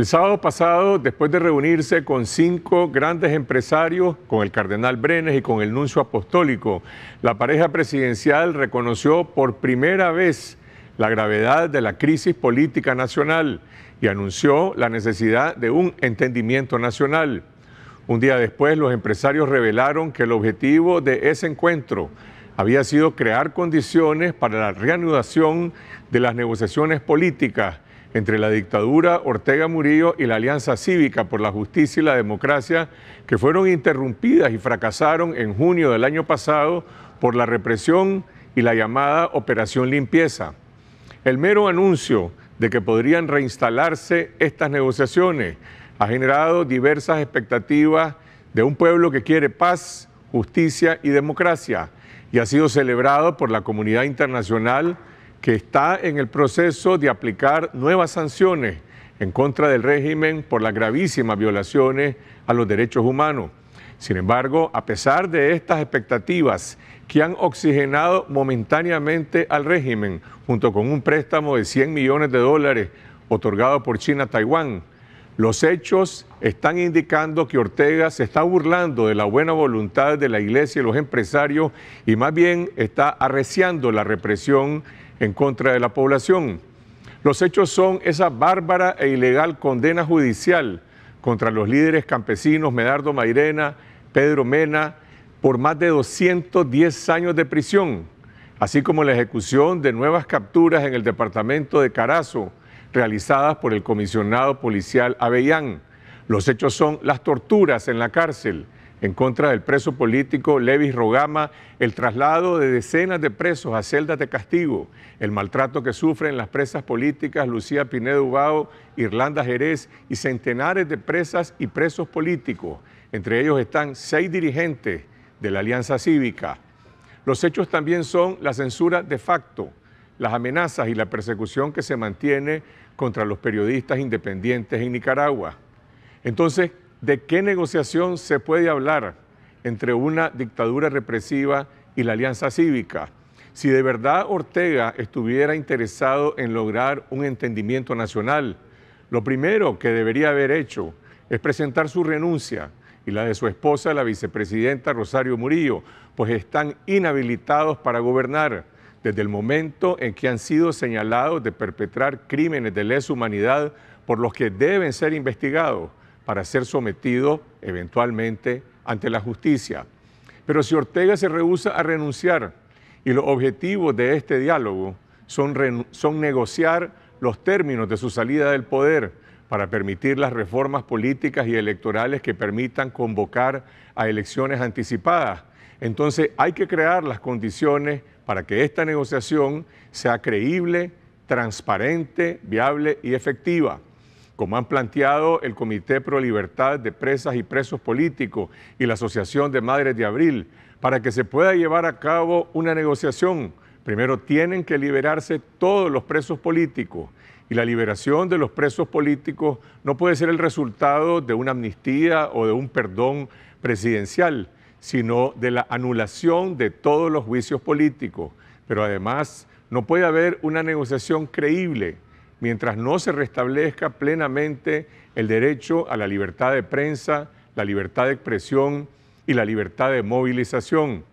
El sábado pasado, después de reunirse con cinco grandes empresarios, con el cardenal Brenes y con el nuncio apostólico, la pareja presidencial reconoció por primera vez la gravedad de la crisis política nacional y anunció la necesidad de un entendimiento nacional. Un día después, los empresarios revelaron que el objetivo de ese encuentro había sido crear condiciones para la reanudación de las negociaciones políticas entre la dictadura Ortega Murillo y la Alianza Cívica por la Justicia y la Democracia, que fueron interrumpidas y fracasaron en junio del año pasado por la represión y la llamada Operación Limpieza. El mero anuncio de que podrían reinstalarse estas negociaciones ha generado diversas expectativas de un pueblo que quiere paz, justicia y democracia, y ha sido celebrado por la comunidad internacional que está en el proceso de aplicar nuevas sanciones en contra del régimen por las gravísimas violaciones a los derechos humanos. Sin embargo, a pesar de estas expectativas que han oxigenado momentáneamente al régimen, junto con un préstamo de 100 millones de dólares otorgado por China Taiwán, los hechos están indicando que Ortega se está burlando de la buena voluntad de la iglesia y los empresarios y más bien está arreciando la represión en contra de la población. Los hechos son esa bárbara e ilegal condena judicial contra los líderes campesinos Medardo Mairena, Pedro Mena, por más de 210 años de prisión, así como la ejecución de nuevas capturas en el departamento de Carazo, realizadas por el comisionado policial Avellán. Los hechos son las torturas en la cárcel en contra del preso político Levis Rogama, el traslado de decenas de presos a celdas de castigo, el maltrato que sufren las presas políticas Lucía Pinedo Ubao, Irlanda Jerez y centenares de presas y presos políticos. Entre ellos están seis dirigentes de la Alianza Cívica. Los hechos también son la censura de facto las amenazas y la persecución que se mantiene contra los periodistas independientes en Nicaragua. Entonces, ¿de qué negociación se puede hablar entre una dictadura represiva y la alianza cívica? Si de verdad Ortega estuviera interesado en lograr un entendimiento nacional, lo primero que debería haber hecho es presentar su renuncia y la de su esposa, la vicepresidenta Rosario Murillo, pues están inhabilitados para gobernar desde el momento en que han sido señalados de perpetrar crímenes de lesa humanidad por los que deben ser investigados para ser sometidos eventualmente ante la justicia. Pero si Ortega se rehúsa a renunciar y los objetivos de este diálogo son, son negociar los términos de su salida del poder para permitir las reformas políticas y electorales que permitan convocar a elecciones anticipadas, entonces hay que crear las condiciones para que esta negociación sea creíble, transparente, viable y efectiva. Como han planteado el Comité Pro Libertad de Presas y Presos Políticos y la Asociación de Madres de Abril, para que se pueda llevar a cabo una negociación, primero tienen que liberarse todos los presos políticos y la liberación de los presos políticos no puede ser el resultado de una amnistía o de un perdón presidencial sino de la anulación de todos los juicios políticos. Pero además no puede haber una negociación creíble mientras no se restablezca plenamente el derecho a la libertad de prensa, la libertad de expresión y la libertad de movilización.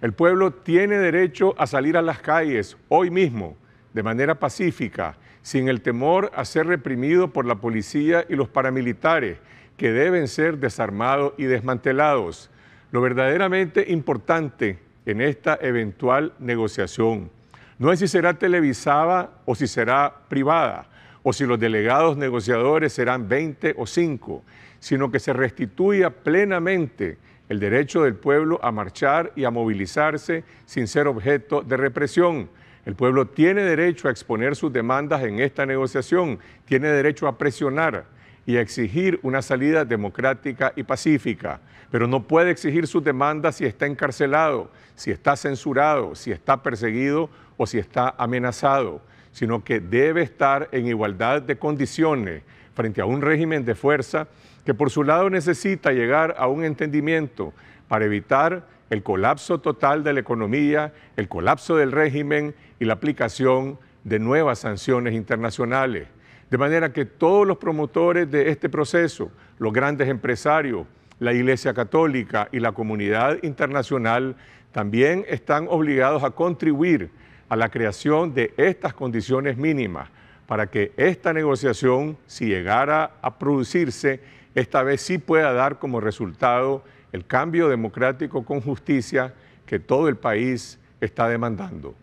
El pueblo tiene derecho a salir a las calles hoy mismo de manera pacífica, sin el temor a ser reprimido por la policía y los paramilitares, que deben ser desarmados y desmantelados. Lo verdaderamente importante en esta eventual negociación no es si será televisada o si será privada, o si los delegados negociadores serán 20 o 5, sino que se restituya plenamente el derecho del pueblo a marchar y a movilizarse sin ser objeto de represión. El pueblo tiene derecho a exponer sus demandas en esta negociación, tiene derecho a presionar y exigir una salida democrática y pacífica, pero no puede exigir sus demandas si está encarcelado, si está censurado, si está perseguido o si está amenazado, sino que debe estar en igualdad de condiciones frente a un régimen de fuerza que por su lado necesita llegar a un entendimiento para evitar el colapso total de la economía, el colapso del régimen y la aplicación de nuevas sanciones internacionales. De manera que todos los promotores de este proceso, los grandes empresarios, la Iglesia Católica y la comunidad internacional también están obligados a contribuir a la creación de estas condiciones mínimas para que esta negociación, si llegara a producirse, esta vez sí pueda dar como resultado el cambio democrático con justicia que todo el país está demandando.